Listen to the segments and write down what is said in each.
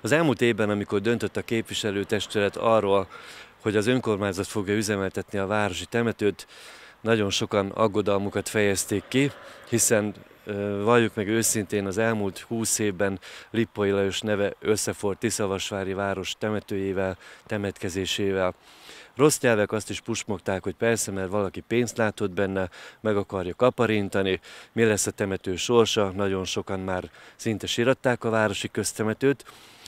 Az elmúlt évben, amikor döntött a képviselőtestület arról, hogy az önkormányzat fogja üzemeltetni a városi temetőt, nagyon sokan aggodalmukat fejezték ki, hiszen valljuk meg őszintén, az elmúlt húsz évben Lippai Lajos neve összefort Tiszavasvári város temetőjével, temetkezésével. Rossz nyelvek azt is pusmogták, hogy persze, mert valaki pénzt látott benne, meg akarja kaparintani, mi lesz a temető sorsa, nagyon sokan már szinte síratták a városi köztemetőt,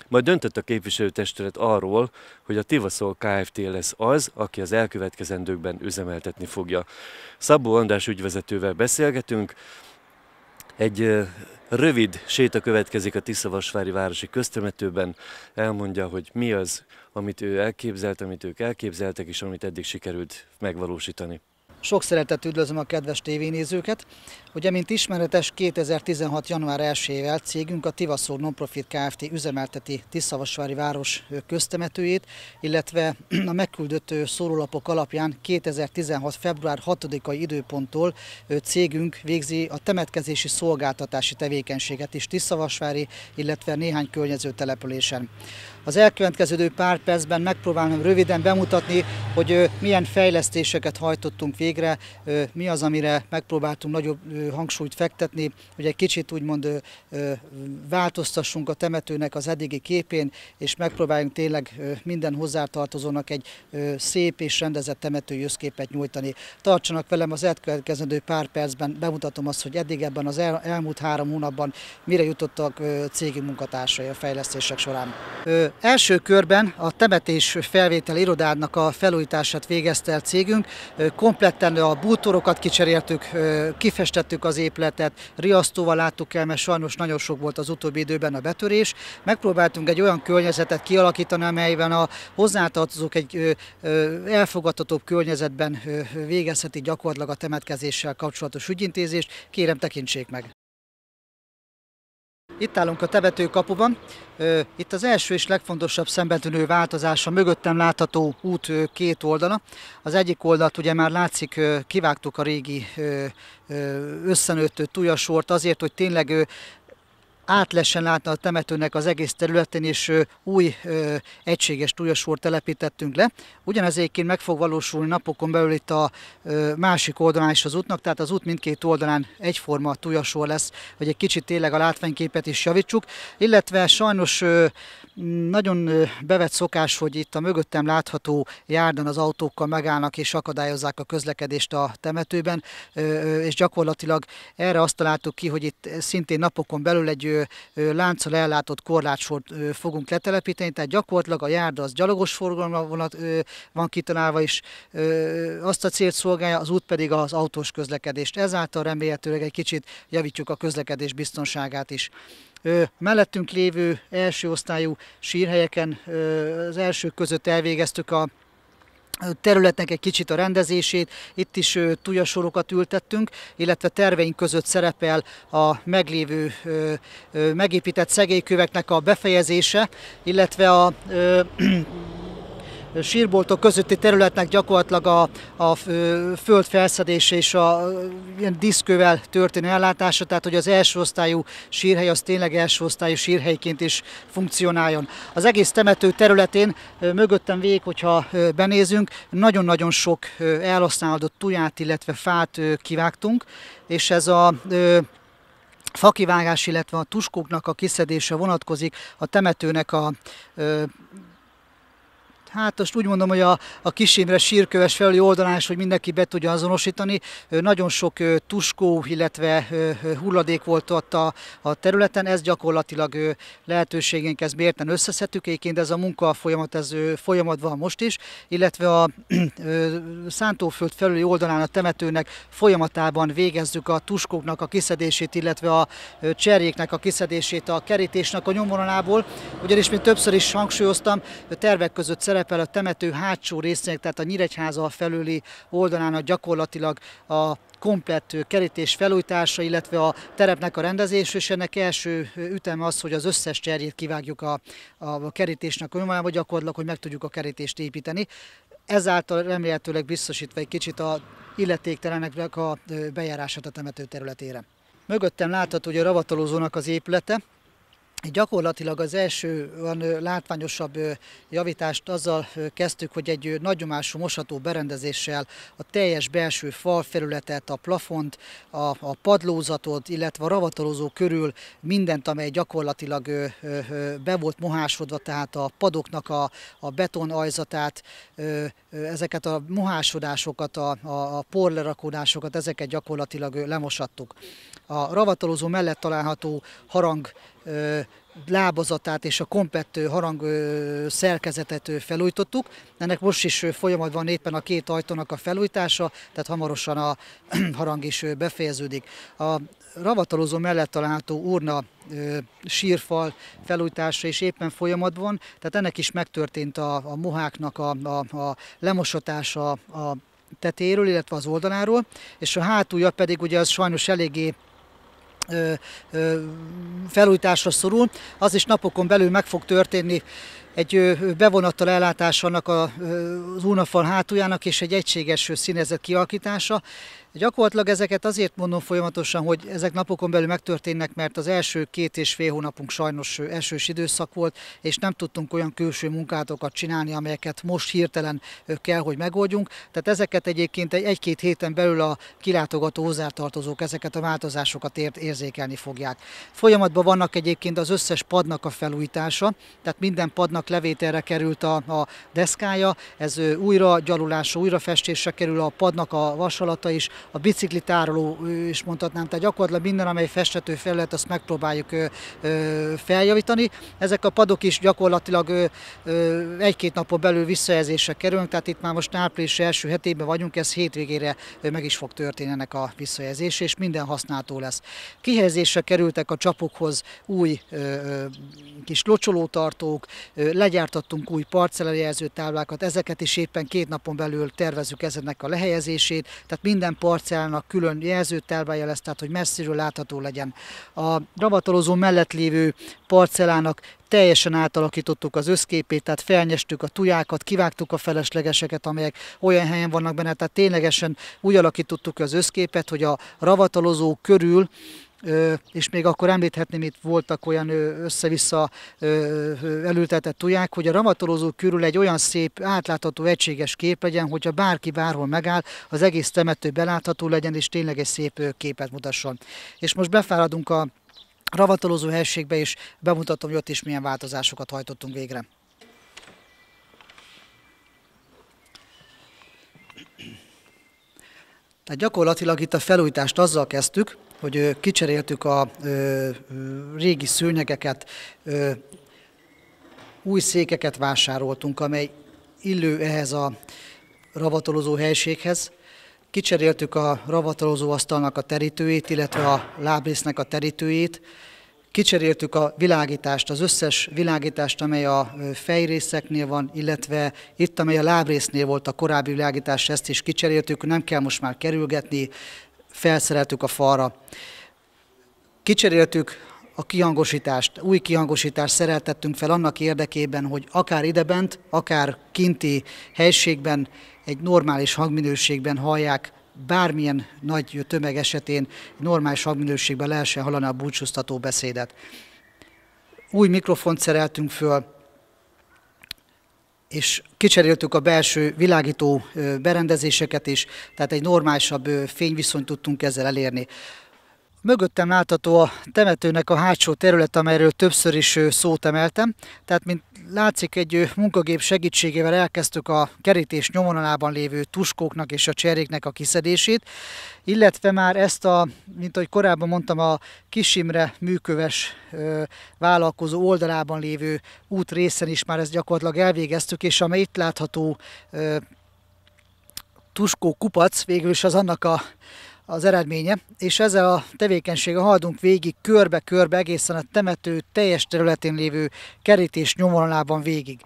majd döntött a képviselőtestület arról, hogy a Tivaszol Kft. lesz az, aki az elkövetkezendőkben üzemeltetni fogja. Szabó András ügyvezetővel beszélgetünk, egy Rövid séta következik a Tiszavasvári Városi Köztemetőben. Elmondja, hogy mi az, amit ő elképzelt, amit ők elképzeltek, és amit eddig sikerült megvalósítani. Sok szeretettel üdvözlöm a kedves tévénézőket. Ugye, mint ismeretes, 2016. január 1-ével cégünk a Tivaszó Nonprofit Kft. üzemelteti Tiszavasvári város köztemetőjét, illetve a megküldött szórólapok alapján 2016. február 6-ai időponttól cégünk végzi a temetkezési szolgáltatási tevékenységet is Tiszavasvári, illetve néhány környező településen. Az elkövetkező pár percben megpróbálom röviden bemutatni, hogy milyen fejlesztéseket hajtottunk végre végre, mi az, amire megpróbáltunk nagyobb hangsúlyt fektetni, hogy egy kicsit úgymond változtassunk a temetőnek az eddigi képén, és megpróbáljunk tényleg minden hozzátartozónak egy szép és rendezett temetői összképet nyújtani. Tartsanak velem az elkövetkezendő pár percben, bemutatom azt, hogy eddig ebben az el, elmúlt három hónapban mire jutottak cégi munkatársai a fejlesztések során. Első körben a temetés felvétel irodának a felújítását végezte el cégünk, komplett héten a bútorokat kicseréltük, kifestettük az épületet, riasztóval láttuk el, mert sajnos nagyon sok volt az utóbbi időben a betörés. Megpróbáltunk egy olyan környezetet kialakítani, amelyben a hozzátartozók egy elfogadhatóbb környezetben végezheti gyakorlatilag a temetkezéssel kapcsolatos ügyintézést. Kérem tekintsék meg! Itt állunk a temető kapuban. Itt az első és legfontosabb szembetűnő változása mögöttem látható út két oldala. Az egyik oldalt ugye már látszik, kivágtuk a régi összenőtt tujasort azért, hogy tényleg át látna a temetőnek az egész területén, és új egységes túlyasort telepítettünk le. Ugyanez egyébként meg fog valósulni napokon belül itt a másik oldalán is az útnak, tehát az út mindkét oldalán egyforma túlyasor lesz, hogy egy kicsit tényleg a látványképet is javítsuk, illetve sajnos nagyon bevett szokás, hogy itt a mögöttem látható járdán az autókkal megállnak és akadályozzák a közlekedést a temetőben, és gyakorlatilag erre azt találtuk ki, hogy itt szintén napokon belül egy lánccal ellátott korlátsort fogunk letelepíteni, tehát gyakorlatilag a járda az gyalogos forgalomra vonat, van kitalálva is, azt a célt szolgálja, az út pedig az autós közlekedést. Ezáltal remélhetőleg egy kicsit javítjuk a közlekedés biztonságát is. mellettünk lévő első osztályú sírhelyeken az első között elvégeztük a területnek egy kicsit a rendezését, itt is tujasorokat ültettünk, illetve terveink között szerepel a meglévő megépített szegélyköveknek a befejezése, illetve a sírboltok közötti területnek gyakorlatilag a, a föld felszedése és a ilyen diszkővel történő ellátása, tehát hogy az első osztályú sírhely az tényleg első osztályú sírhelyként is funkcionáljon. Az egész temető területén mögöttem végig, hogyha benézünk, nagyon-nagyon sok elhasználódott tuját, illetve fát kivágtunk, és ez a fakivágás, illetve a tuskóknak a kiszedése vonatkozik a temetőnek a Hát most úgy mondom, hogy a, a kisémre sírköves felüli oldalán is, hogy mindenki be tudja azonosítani. Nagyon sok tuskó, illetve hulladék volt ott a, a területen, ez gyakorlatilag lehetőségénk, ez mérten összeszedtük, egyébként ez a munka folyamat, ez folyamat van most is, illetve a Szántóföld felüli oldalán a temetőnek folyamatában végezzük a tuskóknak a kiszedését, illetve a cserjéknek a kiszedését a kerítésnek a nyomvonalából, ugyanis, mint többször is hangsúlyoztam, tervek között szeretnénk szerepel a temető hátsó részének, tehát a Nyíregyháza felüli oldalán a gyakorlatilag a komplett kerítés felújítása, illetve a terepnek a rendezés, és ennek első ütem az, hogy az összes cserjét kivágjuk a, a kerítésnek önmagában, gyakorlatilag, hogy meg tudjuk a kerítést építeni. Ezáltal remélhetőleg biztosítva egy kicsit a illetékteleneknek a bejárását a temető területére. Mögöttem látható, hogy a ravatolózónak az épülete, Gyakorlatilag az első van látványosabb javítást azzal kezdtük, hogy egy nagyomású mosható berendezéssel a teljes belső fal felületet, a plafont, a, a padlózatot, illetve a ravatolózó körül mindent, amely gyakorlatilag be volt mohásodva, tehát a padoknak a, a betonajzatát, ezeket a mohásodásokat, a, a, porlerakódásokat, ezeket gyakorlatilag lemosattuk. A ravatolózó mellett található harang lábazatát és a kompettő harang szerkezetet felújtottuk. Ennek most is folyamat van éppen a két ajtónak a felújítása, tehát hamarosan a harang is befejeződik. A ravatalozó mellett található urna sírfal felújítása is éppen folyamatban, tehát ennek is megtörtént a, a muháknak a, a, a lemosatása a tetéről, illetve az oldaláról, és a hátulja pedig ugye az sajnos eléggé felújításra szorul. Az is napokon belül meg fog történni egy bevonattal ellátás annak az Únafal hátuljának és egy egységes színezet kialakítása. Gyakorlatilag ezeket azért mondom folyamatosan, hogy ezek napokon belül megtörténnek, mert az első két és fél hónapunk sajnos esős időszak volt, és nem tudtunk olyan külső munkátokat csinálni, amelyeket most hirtelen kell, hogy megoldjunk. Tehát ezeket egyébként egy-két héten belül a kilátogató hozzátartozók ezeket a változásokat ért érzékelni fogják. Folyamatban vannak egyébként az összes padnak a felújítása, tehát minden padnak levételre került a, a deszkája, ez újra gyalulásra, újra festésre kerül a padnak a vasalata is, a bicikli tároló is mondhatnám, tehát gyakorlatilag minden, amely festhető felület, azt megpróbáljuk feljavítani. Ezek a padok is gyakorlatilag egy-két napon belül visszajelzésre kerülnek, tehát itt már most április első hetében vagyunk, ez hétvégére meg is fog történni ennek a visszajelzés, és minden használtó lesz. Kihelyezésre kerültek a csapokhoz új kis locsolótartók, legyártattunk új parcellejelző táblákat, ezeket is éppen két napon belül tervezünk ezeknek a lehelyezését, tehát minden par parcellának külön jelzőt jelez, tehát hogy messziről látható legyen. A ravatalozó mellett lévő parcellának teljesen átalakítottuk az összképét, tehát felnyestük a tujákat, kivágtuk a feleslegeseket, amelyek olyan helyen vannak benne, tehát ténylegesen úgy alakítottuk az összképet, hogy a ravatalozó körül és még akkor említhetném, itt voltak olyan össze-vissza elültetett tuják, hogy a ramatolózó körül egy olyan szép, átlátható, egységes kép legyen, hogyha bárki bárhol megáll, az egész temető belátható legyen, és tényleg egy szép képet mutasson. És most befáradunk a ravatolózó helységbe, és bemutatom, hogy ott is milyen változásokat hajtottunk végre. Tehát gyakorlatilag itt a felújítást azzal kezdtük, hogy kicseréltük a régi szőnyegeket, új székeket vásároltunk, amely illő ehhez a ravatolozó helységhez. Kicseréltük a ravatolozó asztalnak a terítőjét, illetve a lábrésznek a terítőjét. Kicseréltük a világítást, az összes világítást, amely a fejrészeknél van, illetve itt, amely a lábrésznél volt a korábbi világítás, ezt is kicseréltük, nem kell most már kerülgetni, felszereltük a falra. Kicseréltük a kihangosítást, új kihangosítást szereltettünk fel annak érdekében, hogy akár idebent, akár kinti helységben egy normális hangminőségben hallják bármilyen nagy tömeg esetén normális hangminőségben lehessen hallani a búcsúztató beszédet. Új mikrofont szereltünk föl, és kicseréltük a belső világító berendezéseket is, tehát egy normálisabb fényviszonyt tudtunk ezzel elérni. Mögöttem látható a temetőnek a hátsó terület, amelyről többször is szót emeltem. Tehát, mint látszik, egy munkagép segítségével elkezdtük a kerítés nyomonalában lévő tuskóknak és a cseréknek a kiszedését, illetve már ezt a, mint ahogy korábban mondtam, a Kisimre műköves ö, vállalkozó oldalában lévő út részen is már ezt gyakorlatilag elvégeztük, és amely itt látható ö, tuskó kupac végül is az annak a az eredménye, és ezzel a tevékenységgel haladunk végig körbe-körbe egészen a temető teljes területén lévő kerítés nyomvonalában végig.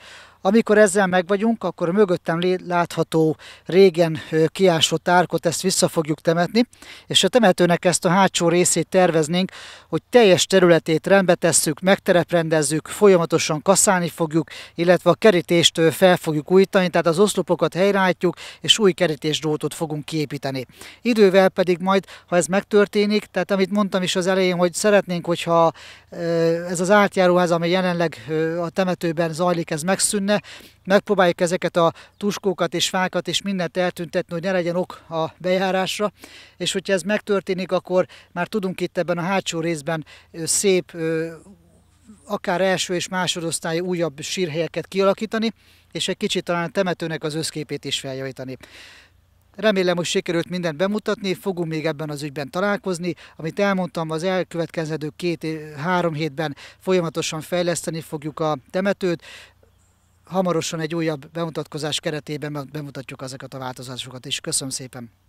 Amikor ezzel megvagyunk, akkor mögöttem látható régen kiásott árkot, ezt vissza fogjuk temetni, és a temetőnek ezt a hátsó részét terveznénk, hogy teljes területét rendbe tesszük, megtereprendezzük, folyamatosan kaszálni fogjuk, illetve a kerítést fel fogjuk újítani, tehát az oszlopokat helyreállítjuk, és új kerítésdrótot fogunk kiépíteni. Idővel pedig majd, ha ez megtörténik, tehát amit mondtam is az elején, hogy szeretnénk, hogyha ez az átjáróház, ami jelenleg a temetőben zajlik, ez megszűnne, lenne. Megpróbáljuk ezeket a tuskókat és fákat és mindent eltüntetni, hogy ne legyen ok a bejárásra, és hogyha ez megtörténik, akkor már tudunk itt ebben a hátsó részben szép, akár első és másodosztályú újabb sírhelyeket kialakítani, és egy kicsit talán a temetőnek az összképét is feljavítani. Remélem, hogy sikerült mindent bemutatni, fogunk még ebben az ügyben találkozni. Amit elmondtam, az elkövetkező két-három hétben folyamatosan fejleszteni fogjuk a temetőt hamarosan egy újabb bemutatkozás keretében bemutatjuk ezeket a változásokat is. Köszönöm szépen!